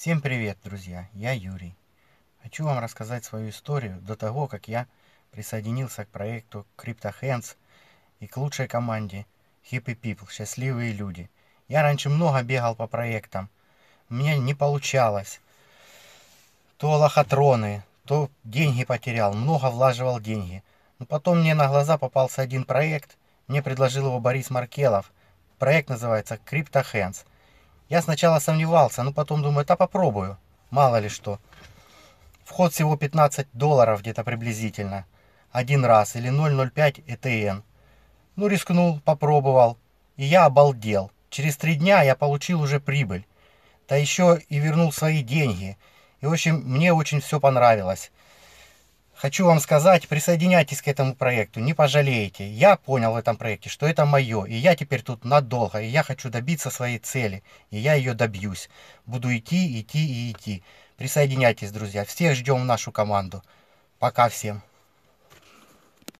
Всем привет, друзья! Я Юрий. Хочу вам рассказать свою историю до того, как я присоединился к проекту CryptoHands и к лучшей команде Happy People, счастливые люди. Я раньше много бегал по проектам, у меня не получалось. То лохотроны, то деньги потерял, много влаживал деньги. Но потом мне на глаза попался один проект, мне предложил его Борис Маркелов. Проект называется CryptoHands. Я сначала сомневался, но ну, потом думаю, да попробую, мало ли что. Вход всего 15 долларов где-то приблизительно. Один раз или 0,05 ETN. Ну рискнул, попробовал. И я обалдел. Через три дня я получил уже прибыль. Да еще и вернул свои деньги. И в общем, мне очень все понравилось. Хочу вам сказать, присоединяйтесь к этому проекту, не пожалеете. Я понял в этом проекте, что это мое, и я теперь тут надолго, и я хочу добиться своей цели, и я ее добьюсь. Буду идти, идти и идти. Присоединяйтесь, друзья. Всех ждем в нашу команду. Пока всем.